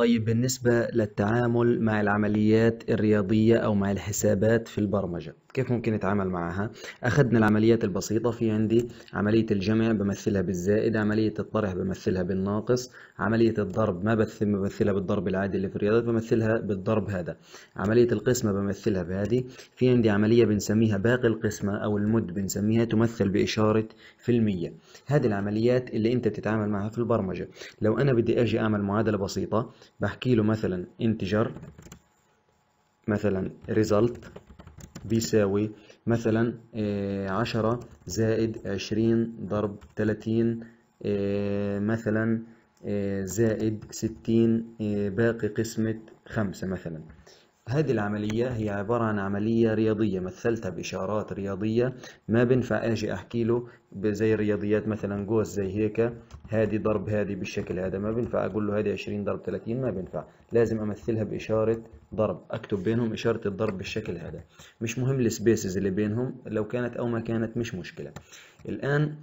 طيب بالنسبة للتعامل مع العمليات الرياضية أو مع الحسابات في البرمجة كيف ممكن نتعامل معها؟ أخذنا العمليات البسيطة في عندي عملية الجمع بمثلها بالزائد عملية الطرح بمثلها بالناقص عملية الضرب ما بمثلها بالضرب العادي اللي في الرياضيات بمثلها بالضرب هذا عملية القسمة بمثلها بهذه في عندي عملية بنسميها باقي القسمة أو المد بنسميها تمثل بإشارة في المية هذه العمليات اللي أنت بتتعامل معها في البرمجة لو أنا بدي أجي أعمل معادلة بسيطة بحكي له مثلا انتجر مثلا result بيساوي مثلا آه، عشرة زائد عشرين ضرب تلاتين آه، مثلا آه، زائد ستين باقي قسمة خمسة مثلا هذه العملية هي عبارة عن عملية رياضية مثلتها بإشارات رياضية ما بنفع أجي أحكي له زي الرياضيات مثلا قوس زي هيك هذه ضرب هذه بالشكل هذا ما بنفع أقول له هذه 20 ضرب 30 ما بنفع لازم أمثلها بإشارة ضرب أكتب بينهم إشارة الضرب بالشكل هذا مش مهم السبيسز اللي بينهم لو كانت أو ما كانت مش مشكلة الآن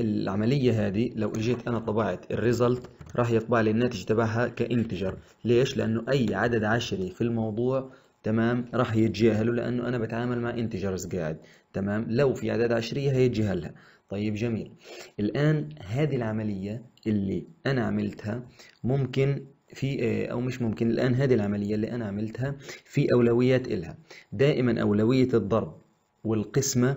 العملية هذه لو اجيت انا طبعت الريزلت راح يطبع لي الناتج تبعها كانتجر ليش لانه اي عدد عشري في الموضوع تمام راح يتجاهله لانه انا بتعامل مع انتجرز قاعد تمام لو في اعداد عشريه هيتجاهلها طيب جميل الان هذه العمليه اللي انا عملتها ممكن في آه، او مش ممكن الان هذه العمليه اللي انا عملتها في اولويات الها دائما اولويه الضرب والقسمه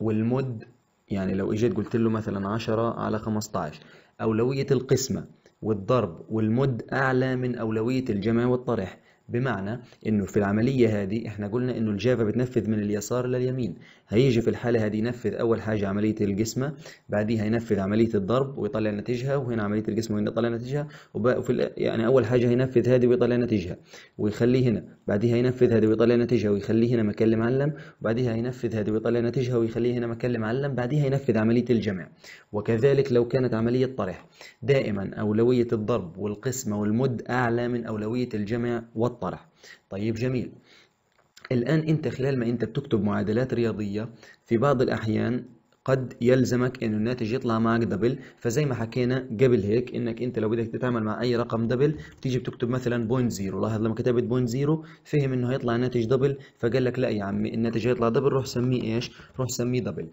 والمد يعني لو اجيت قلت له مثلا 10 على 15 أولوية القسمة والضرب والمد أعلى من أولوية الجمع والطرح بمعنى انه في العملية هذه احنا قلنا انه الجافا بتنفذ من اليسار لليمين هيجي في الحالة هذه ينفذ اول حاجة عملية الجسمة بعديها ينفذ عملية الضرب ويطلع نتيجها وهنا عملية القسمه وهنا يطلع نتيجها وفي يعني اول حاجة هينفذ هذه ويطلع نتيجها ويخليه هنا بعديها ينفذ هذه ويطلع نتيجها ويخليه هنا مكان المعلم وبعديها ينفذ هذه ويطلع نتيجها ويخليه هنا مكان المعلم بعديها ينفذ عملية الجمع وكذلك لو كانت عملية طرح دائما أولوية الضرب والقسمة والمد أعلى من أولوية الجمع والطرح المطلع طيب جميل الآن أنت خلال ما أنت بتكتب معادلات رياضية في بعض الأحيان قد يلزمك انه الناتج يطلع معك دبل فزي ما حكينا قبل هيك انك انت لو بدك تتعامل مع اي رقم دبل بتيجي بتكتب مثلا بوينت زيرو لاحظ لما كتبت بوينت زيرو فهم انه هيطلع ناتج دبل فقال لك لا يا عمي الناتج هيطلع دبل روح سميه ايش روح سميه دبل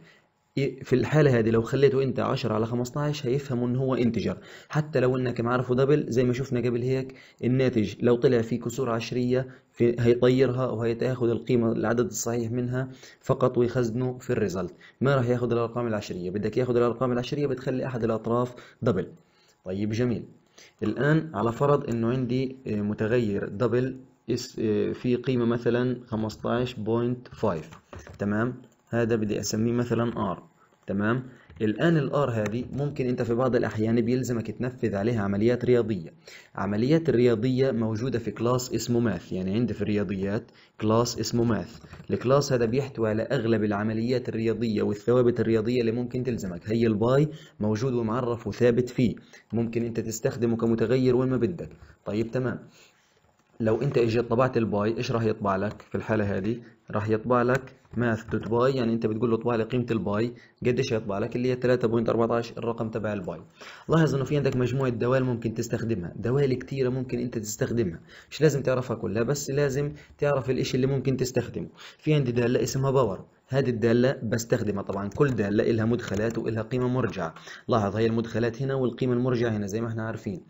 إيه، في الحالة هذه لو خليته انت 10 على 15 هيفهم ان هو انتجر حتى لو انك معرفه دبل زي ما شفنا قبل هيك الناتج لو طلع فيه كسور عشرية في هيطيرها وهيتاخد القيمة العدد الصحيح منها فقط ويخزنه في الريزلت ما راح ياخد الارقام العشرية بدك ياخد الارقام العشرية بتخلي احد الاطراف دبل طيب جميل الان على فرض انه عندي آه، متغير دبل آه، في قيمة مثلا 15.5 تمام هذا بدي أسميه مثلا ار تمام الآن الآر هذه ممكن أنت في بعض الأحيان بيلزمك تنفذ عليها عمليات رياضية عمليات الرياضية موجودة في كلاس اسمه ماث يعني عندي في الرياضيات كلاس اسمه ماث الكلاس هذا بيحتوي على أغلب العمليات الرياضية والثوابت الرياضية اللي ممكن تلزمك هي الباي موجود ومعرف وثابت فيه ممكن أنت تستخدمه كمتغير وين ما بدك طيب تمام لو انت اجيت طبعت الباي ايش راح يطبع لك في الحاله هذه راح يطبع لك ماث دوت باي يعني انت بتقول له اطبع لي قيمه الباي قديش هيطبع لك اللي هي 3.14 الرقم تبع الباي لاحظ انه في عندك مجموعه دوال ممكن تستخدمها دوال كثيره ممكن انت تستخدمها مش لازم تعرفها كلها بس لازم تعرف الاشي اللي ممكن تستخدمه في عندي داله اسمها باور هذه الدالة بستخدمها طبعا كل دالة إلها مدخلات وإلها قيمة مرجعة لاحظ هي المدخلات هنا والقيمة المرجعة هنا زي ما احنا عارفين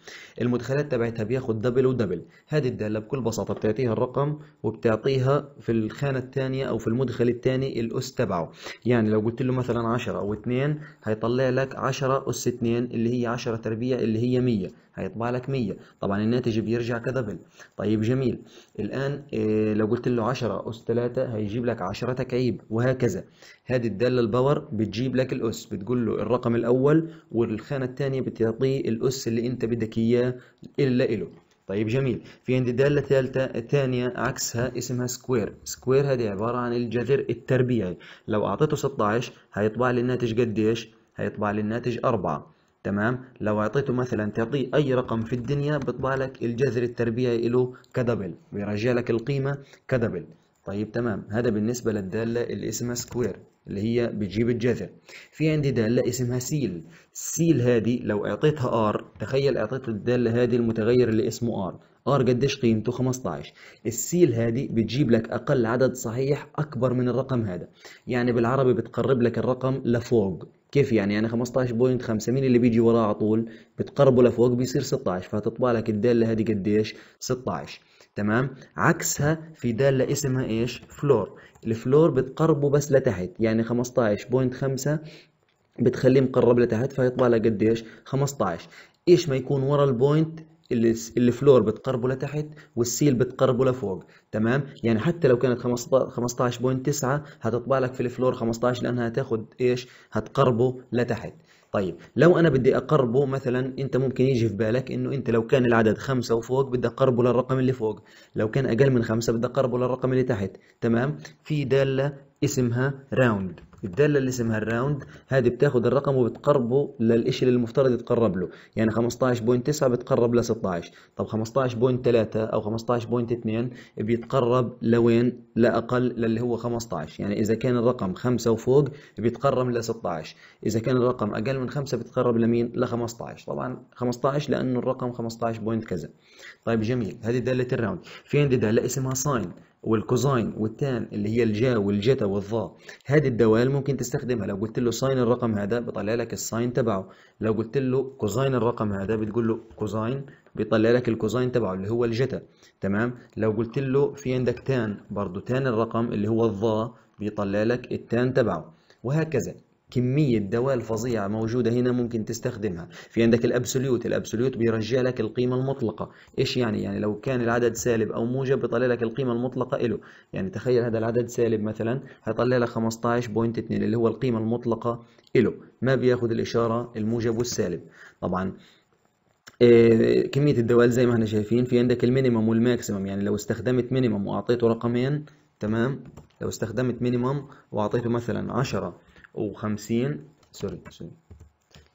المدخلات تبعتها بياخد دبل ودبل هذه الدالة بكل بساطة بتعطيها الرقم وبتعطيها في الخانة الثانية أو في المدخل الثاني الأس تبعه يعني لو قلت له مثلا 10 أو 2 هيطلع لك 10 أس 2 اللي هي 10 تربيع اللي هي 100 هيطبع لك 100 طبعا الناتج بيرجع كدبل طيب جميل الآن إيه لو قلت له 10 أس 3 هيجيب لك 10 تكعيب وهذا وهكذا هذه الداله الباور بتجيب لك الاس بتقول له الرقم الاول والخانه الثانيه بتعطيه الاس اللي انت بدك اياه الا إله طيب جميل في عندي دالة ثالثة ثانية عكسها اسمها سكوير سكوير هذه عبارة عن الجذر التربيعي لو أعطيته 16 هيطبع لي الناتج قديش هيطبع لي الناتج 4 تمام لو أعطيته مثلا تعطيه أي رقم في الدنيا بيطبع لك الجذر التربيعي له كدبل بيرجع لك القيمة كدبل طيب تمام هذا بالنسبة للدالة اللي اسمها سكوير اللي هي بتجيب الجذر في عندي دالة اسمها سيل سيل هذه لو اعطيتها ار تخيل اعطيت الدالة هذه المتغير اللي اسمه ار ار قديش قيمته 15 السيل هذه بتجيب لك اقل عدد صحيح اكبر من الرقم هذا يعني بالعربي بتقرب لك الرقم لفوق كيف يعني يعني 15.5 مين اللي بيجي وراه على طول بتقربه لفوق بيصير 16 فهتطبع لك الداله هذه قديش 16 تمام عكسها في داله اسمها ايش فلور الفلور بتقربه بس لتحت يعني 15.5 بتخليه مقرب لتحت فيطلع لك قديش 15 ايش ما يكون ورا البوينت الفلور بتقربه لتحت والسيل بتقربه لفوق تمام يعني حتى لو كانت 15.9 هتطبع لك في الفلور 15 لانها هتاخد ايش هتقربه لتحت طيب لو انا بدي اقربه مثلا انت ممكن يجي في بالك انه انت لو كان العدد خمسة وفوق بدي اقربه للرقم اللي فوق لو كان اقل من خمسة بدي اقربه للرقم اللي تحت تمام في دالة اسمها راوند الدالة اللي اسمها الراوند هذه بتاخذ الرقم وبتقربه للإشي اللي المفترض يتقرب له يعني 15.9 بتقرب ل 16 طب 15.3 أو 15.2 بيتقرب لوين لأقل للي هو 15 يعني إذا كان الرقم 5 وفوق بيتقرب ل 16 إذا كان الرقم أقل من 5 بيتقرب لمين ل 15 طبعا 15 لأنه الرقم 15 بوينت كذا طيب جميل هذه دالة الراوند في عندي دالة اسمها ساين والكوزاين والتان اللي هي الجا والجتا والظا هذه الدوال ممكن تستخدمها لو قلت له ساين الرقم هذا بيطلع لك الساين تبعه لو قلت له كوزاين الرقم هذا بتقول له كوزاين بيطلع لك الكوزاين تبعه اللي هو الجتا تمام لو قلت له في عندك تان برضه تان الرقم اللي هو الظا بيطلع لك التان تبعه وهكذا كمية دواء الفظيعة موجودة هنا ممكن تستخدمها في عندك الأبسوليوت الأبسوليوت بيرجع لك القيمة المطلقة إيش يعني يعني لو كان العدد سالب أو موجب بيطلع لك القيمة المطلقة له يعني تخيل هذا العدد سالب مثلا هيطلع لك 15.2 اللي هو القيمة المطلقة له ما بياخد الإشارة الموجب والسالب طبعا آه، كمية الدواء زي ما احنا شايفين في عندك المينيمم والماكسيمم يعني لو استخدمت مينيمم وأعطيته رقمين تمام لو استخدمت مينيمم وأعطيته مثلا 10 وخمسين سوري سوري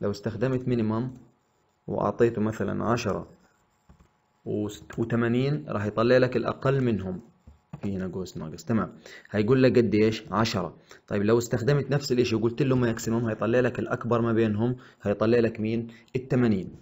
لو استخدمت مينيمم وأعطيته مثلا عشرة وثمانين راح يطلع لك الأقل منهم في هنا قوس ناقص تمام هيقول لك قد ايش عشرة طيب لو استخدمت نفس الاشي وقلت له ماكسيموم هيطلع لك الاكبر ما بينهم هيطلع لك مين الثمانين 80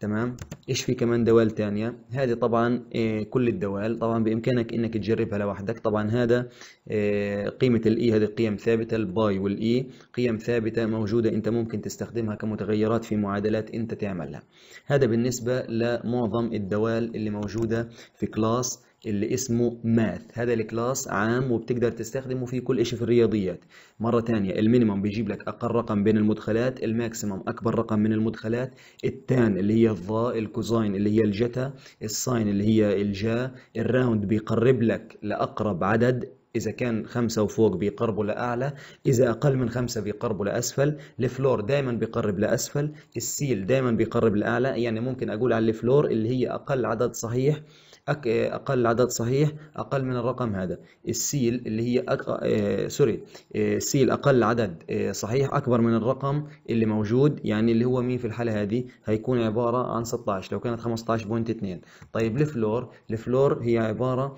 تمام ايش في كمان دوال تانية هذه طبعا إيه، كل الدوال طبعا بامكانك انك تجربها لوحدك طبعا هذا إيه، قيمة الاي e، هذه قيم ثابتة الباي والاي e. قيم ثابتة موجودة انت ممكن تستخدمها كمتغيرات في معادلات انت تعملها هذا بالنسبة لمعظم الدوال اللي موجودة في كلاس اللي اسمه ماث هذا الكلاس عام وبتقدر تستخدمه في كل شيء في الرياضيات مرة ثانيه المينيمم بيجيب لك أقل رقم بين المدخلات الماكسيمم أكبر رقم من المدخلات التان اللي هي الظا الكوزاين اللي هي الجتا الساين اللي هي الجا الراوند بيقرب لك لأقرب عدد إذا كان خمسة وفوق بيقربوا لأعلى إذا أقل من خمسة بيقربوا لأسفل الفلور دايما بيقرب لأسفل السيل دايما بيقرب لأعلى يعني ممكن أقول على الفلور اللي هي أقل عدد صحيح أقل عدد صحيح أقل من الرقم هذا السيل اللي هي أق... آه سوري آه أقل عدد آه صحيح أكبر من الرقم اللي موجود يعني اللي هو مين في الحالة هذه هيكون عبارة عن 16 لو كانت 15.2 طيب الفلور الفلور هي عبارة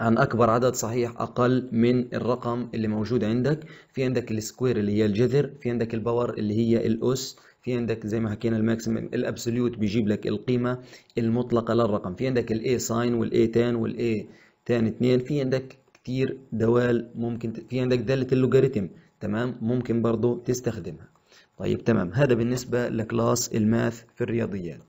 عن أكبر عدد صحيح أقل من الرقم اللي موجود عندك في عندك السكوير اللي هي الجذر في عندك الباور اللي هي الأس في عندك زي ما حكينا الماكسيمم الابسوليوت بيجيب لك القيمه المطلقه للرقم في عندك الاي ساين والاي تان والاي تان 2 في عندك كتير دوال ممكن في عندك داله اللوغاريتم تمام ممكن برضه تستخدمها طيب تمام هذا بالنسبه لكلاس الماث في الرياضيات